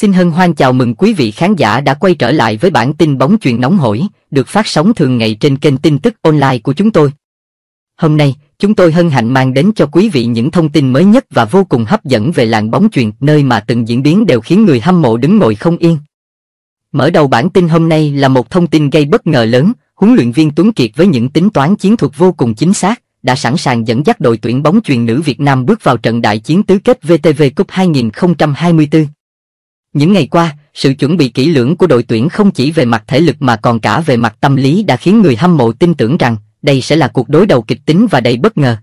Xin hân hoan chào mừng quý vị khán giả đã quay trở lại với bản tin bóng chuyền nóng hổi, được phát sóng thường ngày trên kênh tin tức online của chúng tôi. Hôm nay, chúng tôi hân hạnh mang đến cho quý vị những thông tin mới nhất và vô cùng hấp dẫn về làng bóng chuyền, nơi mà từng diễn biến đều khiến người hâm mộ đứng ngồi không yên. Mở đầu bản tin hôm nay là một thông tin gây bất ngờ lớn, huấn luyện viên Tuấn Kiệt với những tính toán chiến thuật vô cùng chính xác, đã sẵn sàng dẫn dắt đội tuyển bóng chuyền nữ Việt Nam bước vào trận đại chiến tứ kết VTV Cup 2024. Những ngày qua, sự chuẩn bị kỹ lưỡng của đội tuyển không chỉ về mặt thể lực mà còn cả về mặt tâm lý đã khiến người hâm mộ tin tưởng rằng đây sẽ là cuộc đối đầu kịch tính và đầy bất ngờ.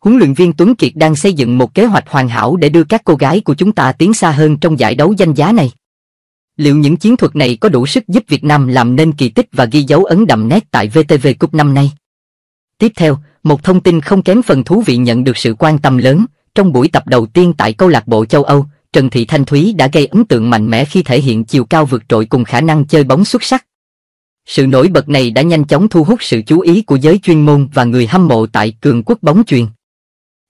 Huấn luyện viên Tuấn Kiệt đang xây dựng một kế hoạch hoàn hảo để đưa các cô gái của chúng ta tiến xa hơn trong giải đấu danh giá này. Liệu những chiến thuật này có đủ sức giúp Việt Nam làm nên kỳ tích và ghi dấu ấn đậm nét tại VTV Cup năm nay? Tiếp theo, một thông tin không kém phần thú vị nhận được sự quan tâm lớn trong buổi tập đầu tiên tại câu lạc bộ châu Âu, Trần Thị Thanh Thúy đã gây ấn tượng mạnh mẽ khi thể hiện chiều cao vượt trội cùng khả năng chơi bóng xuất sắc. Sự nổi bật này đã nhanh chóng thu hút sự chú ý của giới chuyên môn và người hâm mộ tại cường quốc bóng truyền.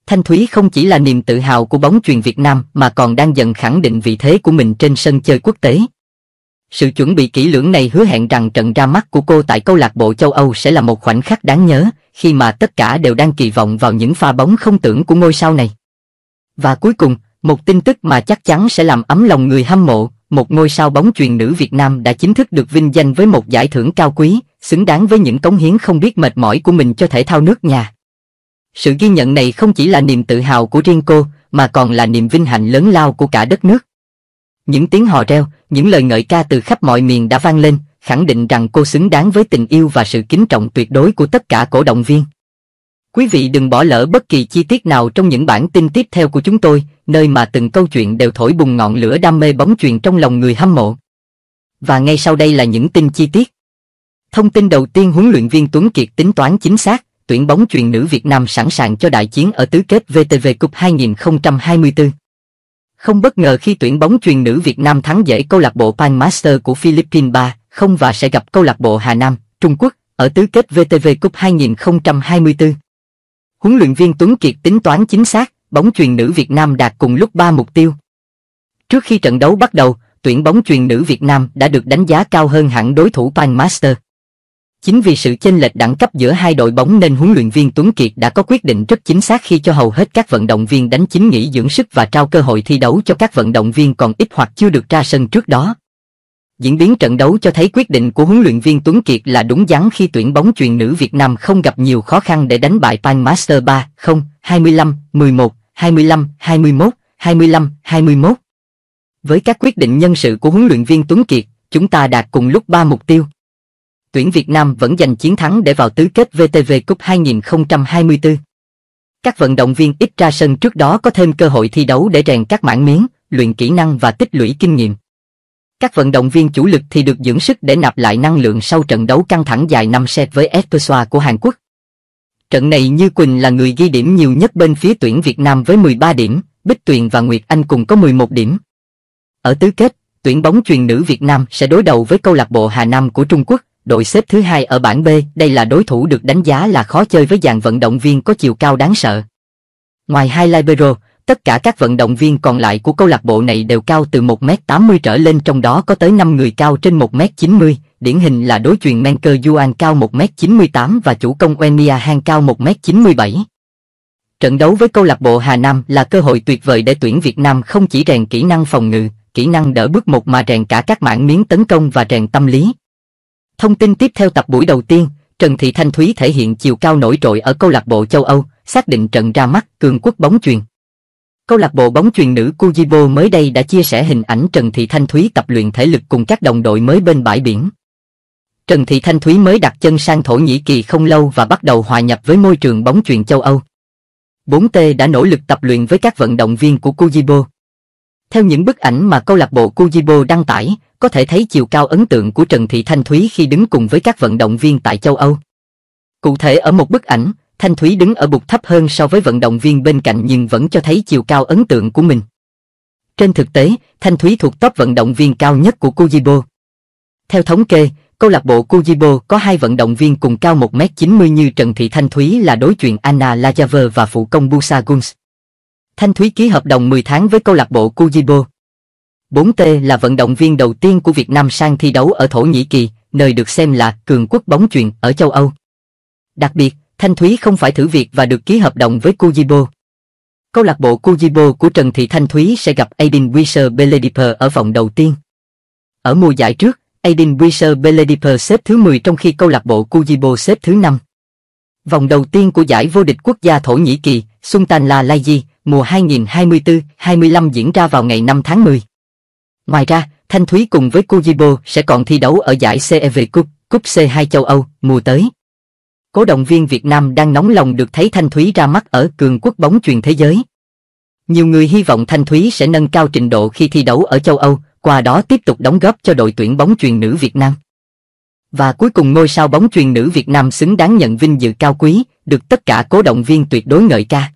Thanh Thúy không chỉ là niềm tự hào của bóng truyền Việt Nam mà còn đang dần khẳng định vị thế của mình trên sân chơi quốc tế. Sự chuẩn bị kỹ lưỡng này hứa hẹn rằng trận ra mắt của cô tại câu lạc bộ châu Âu sẽ là một khoảnh khắc đáng nhớ, khi mà tất cả đều đang kỳ vọng vào những pha bóng không tưởng của ngôi sao này. Và cuối cùng, một tin tức mà chắc chắn sẽ làm ấm lòng người hâm mộ, một ngôi sao bóng truyền nữ Việt Nam đã chính thức được vinh danh với một giải thưởng cao quý, xứng đáng với những cống hiến không biết mệt mỏi của mình cho thể thao nước nhà. Sự ghi nhận này không chỉ là niềm tự hào của riêng cô, mà còn là niềm vinh hạnh lớn lao của cả đất nước. Những tiếng hò reo, những lời ngợi ca từ khắp mọi miền đã vang lên, khẳng định rằng cô xứng đáng với tình yêu và sự kính trọng tuyệt đối của tất cả cổ động viên. Quý vị đừng bỏ lỡ bất kỳ chi tiết nào trong những bản tin tiếp theo của chúng tôi, nơi mà từng câu chuyện đều thổi bùng ngọn lửa đam mê bóng truyền trong lòng người hâm mộ. Và ngay sau đây là những tin chi tiết. Thông tin đầu tiên huấn luyện viên Tuấn Kiệt tính toán chính xác, tuyển bóng truyền nữ Việt Nam sẵn sàng cho đại chiến ở tứ kết VTV Cup 2024. Không bất ngờ khi tuyển bóng truyền nữ Việt Nam thắng dễ câu lạc bộ Pan Master của Philippines 3 không và sẽ gặp câu lạc bộ Hà Nam, Trung Quốc ở tứ kết VTV Cup 2024 huấn luyện viên Tuấn Kiệt tính toán chính xác, bóng truyền nữ Việt Nam đạt cùng lúc 3 mục tiêu. Trước khi trận đấu bắt đầu, tuyển bóng truyền nữ Việt Nam đã được đánh giá cao hơn hẳn đối thủ Pan Master. Chính vì sự chênh lệch đẳng cấp giữa hai đội bóng nên huấn luyện viên Tuấn Kiệt đã có quyết định rất chính xác khi cho hầu hết các vận động viên đánh chính nghỉ dưỡng sức và trao cơ hội thi đấu cho các vận động viên còn ít hoặc chưa được ra sân trước đó. Diễn biến trận đấu cho thấy quyết định của huấn luyện viên Tuấn Kiệt là đúng đắn khi tuyển bóng truyền nữ Việt Nam không gặp nhiều khó khăn để đánh bại Pan Master 3, 0, 25, 11, 25, 21, 25, 21. Với các quyết định nhân sự của huấn luyện viên Tuấn Kiệt, chúng ta đạt cùng lúc 3 mục tiêu. Tuyển Việt Nam vẫn giành chiến thắng để vào tứ kết VTV Cup 2024. Các vận động viên ít ra sân trước đó có thêm cơ hội thi đấu để rèn các mảng miếng, luyện kỹ năng và tích lũy kinh nghiệm. Các vận động viên chủ lực thì được dưỡng sức để nạp lại năng lượng sau trận đấu căng thẳng dài 5 set với Espersoa của Hàn Quốc. Trận này Như Quỳnh là người ghi điểm nhiều nhất bên phía tuyển Việt Nam với 13 điểm, Bích Tuyền và Nguyệt Anh cùng có 11 điểm. Ở tứ kết, tuyển bóng truyền nữ Việt Nam sẽ đối đầu với câu lạc bộ Hà Nam của Trung Quốc, đội xếp thứ hai ở bảng B. Đây là đối thủ được đánh giá là khó chơi với dàn vận động viên có chiều cao đáng sợ. Ngoài hai libero, Tất cả các vận động viên còn lại của câu lạc bộ này đều cao từ 1m80 trở lên trong đó có tới 5 người cao trên 1m90, điển hình là đối truyền Menker Yuan cao 1m98 và chủ công Enya hang cao 1m97. Trận đấu với câu lạc bộ Hà Nam là cơ hội tuyệt vời để tuyển Việt Nam không chỉ rèn kỹ năng phòng ngự, kỹ năng đỡ bước một mà rèn cả các mảng miếng tấn công và rèn tâm lý. Thông tin tiếp theo tập buổi đầu tiên, Trần Thị Thanh Thúy thể hiện chiều cao nổi trội ở câu lạc bộ châu Âu, xác định trận ra mắt cường quốc bóng truyền Câu lạc bộ bóng truyền nữ Kujibo mới đây đã chia sẻ hình ảnh Trần Thị Thanh Thúy tập luyện thể lực cùng các đồng đội mới bên bãi biển. Trần Thị Thanh Thúy mới đặt chân sang Thổ Nhĩ Kỳ không lâu và bắt đầu hòa nhập với môi trường bóng truyền châu Âu. 4T đã nỗ lực tập luyện với các vận động viên của Kujibo. Theo những bức ảnh mà câu lạc bộ Kujibo đăng tải, có thể thấy chiều cao ấn tượng của Trần Thị Thanh Thúy khi đứng cùng với các vận động viên tại châu Âu. Cụ thể ở một bức ảnh, Thanh Thúy đứng ở bục thấp hơn so với vận động viên bên cạnh nhưng vẫn cho thấy chiều cao ấn tượng của mình. Trên thực tế, Thanh Thúy thuộc top vận động viên cao nhất của Kujibo. Theo thống kê, câu lạc bộ Kujibo có hai vận động viên cùng cao 1m90 như Trần Thị Thanh Thúy là đối chuyện Anna Lajaver và phụ công Busa Guns. Thanh Thúy ký hợp đồng 10 tháng với câu lạc bộ Kujibo. 4T là vận động viên đầu tiên của Việt Nam sang thi đấu ở Thổ Nhĩ Kỳ, nơi được xem là cường quốc bóng chuyền ở châu Âu. Đặc biệt, Thanh Thúy không phải thử việc và được ký hợp đồng với Kujibo. Câu lạc bộ Kujibo của Trần Thị Thanh Thúy sẽ gặp Aiden Wisher Belediper ở vòng đầu tiên. Ở mùa giải trước, Aiden Wisher Belediper xếp thứ 10 trong khi câu lạc bộ Kujibo xếp thứ 5. Vòng đầu tiên của giải vô địch quốc gia Thổ Nhĩ Kỳ, Sultan La Laji, mùa 2024-25 diễn ra vào ngày 5 tháng 10. Ngoài ra, Thanh Thúy cùng với Kujibo sẽ còn thi đấu ở giải CEV Cup, Cup C2 châu Âu, mùa tới. Cố động viên Việt Nam đang nóng lòng được thấy Thanh Thúy ra mắt ở cường quốc bóng truyền thế giới. Nhiều người hy vọng Thanh Thúy sẽ nâng cao trình độ khi thi đấu ở châu Âu, qua đó tiếp tục đóng góp cho đội tuyển bóng truyền nữ Việt Nam. Và cuối cùng ngôi sao bóng truyền nữ Việt Nam xứng đáng nhận vinh dự cao quý, được tất cả cố động viên tuyệt đối ngợi ca.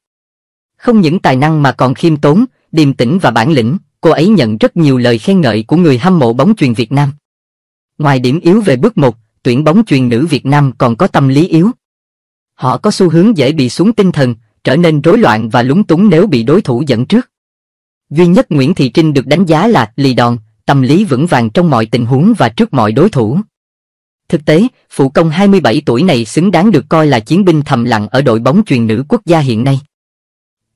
Không những tài năng mà còn khiêm tốn, điềm tĩnh và bản lĩnh, cô ấy nhận rất nhiều lời khen ngợi của người hâm mộ bóng truyền Việt Nam. Ngoài điểm yếu về bước 1, tuyển bóng truyền nữ Việt Nam còn có tâm lý yếu. Họ có xu hướng dễ bị xuống tinh thần, trở nên rối loạn và lúng túng nếu bị đối thủ dẫn trước. Duy nhất Nguyễn Thị Trinh được đánh giá là lì đòn, tâm lý vững vàng trong mọi tình huống và trước mọi đối thủ. Thực tế, phụ công 27 tuổi này xứng đáng được coi là chiến binh thầm lặng ở đội bóng truyền nữ quốc gia hiện nay.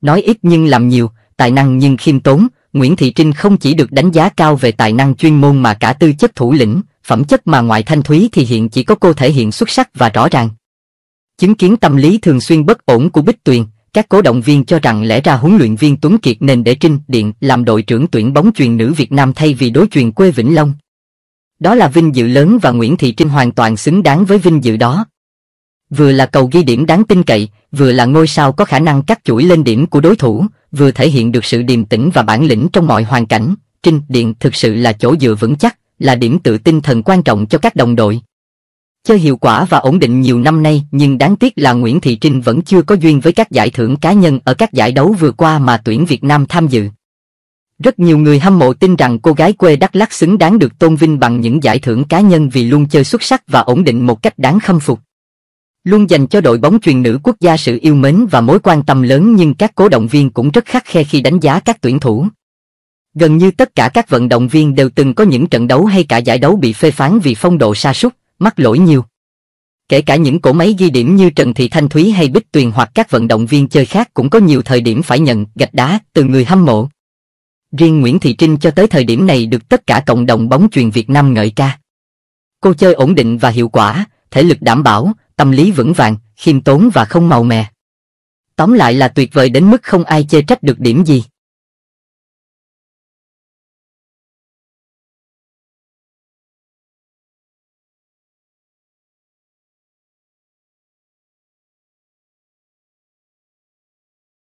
Nói ít nhưng làm nhiều, tài năng nhưng khiêm tốn, Nguyễn Thị Trinh không chỉ được đánh giá cao về tài năng chuyên môn mà cả tư chất thủ lĩnh phẩm chất mà ngoại thanh thúy thì hiện chỉ có cô thể hiện xuất sắc và rõ ràng. Chứng kiến tâm lý thường xuyên bất ổn của Bích Tuyền, các cổ động viên cho rằng lẽ ra huấn luyện viên Tuấn Kiệt nên để Trinh Điện làm đội trưởng tuyển bóng truyền nữ Việt Nam thay vì đối truyền quê Vĩnh Long. Đó là vinh dự lớn và Nguyễn Thị Trinh hoàn toàn xứng đáng với vinh dự đó. Vừa là cầu ghi điểm đáng tin cậy, vừa là ngôi sao có khả năng cắt chuỗi lên điểm của đối thủ, vừa thể hiện được sự điềm tĩnh và bản lĩnh trong mọi hoàn cảnh. Trinh Điện thực sự là chỗ dựa vững chắc, là điểm tự tinh thần quan trọng cho các đồng đội. Chơi hiệu quả và ổn định nhiều năm nay nhưng đáng tiếc là Nguyễn Thị Trinh vẫn chưa có duyên với các giải thưởng cá nhân ở các giải đấu vừa qua mà tuyển Việt Nam tham dự. Rất nhiều người hâm mộ tin rằng cô gái quê Đắk Lắk xứng đáng được tôn vinh bằng những giải thưởng cá nhân vì luôn chơi xuất sắc và ổn định một cách đáng khâm phục. Luôn dành cho đội bóng truyền nữ quốc gia sự yêu mến và mối quan tâm lớn nhưng các cố động viên cũng rất khắc khe khi đánh giá các tuyển thủ. Gần như tất cả các vận động viên đều từng có những trận đấu hay cả giải đấu bị phê phán vì phong độ sa sút, mắc lỗi nhiều. Kể cả những cổ máy ghi điểm như Trần Thị Thanh Thúy hay Bích Tuyền hoặc các vận động viên chơi khác cũng có nhiều thời điểm phải nhận gạch đá từ người hâm mộ. Riêng Nguyễn Thị Trinh cho tới thời điểm này được tất cả cộng đồng bóng truyền Việt Nam ngợi ca. Cô chơi ổn định và hiệu quả, thể lực đảm bảo, tâm lý vững vàng, khiêm tốn và không màu mè. Tóm lại là tuyệt vời đến mức không ai chê trách được điểm gì.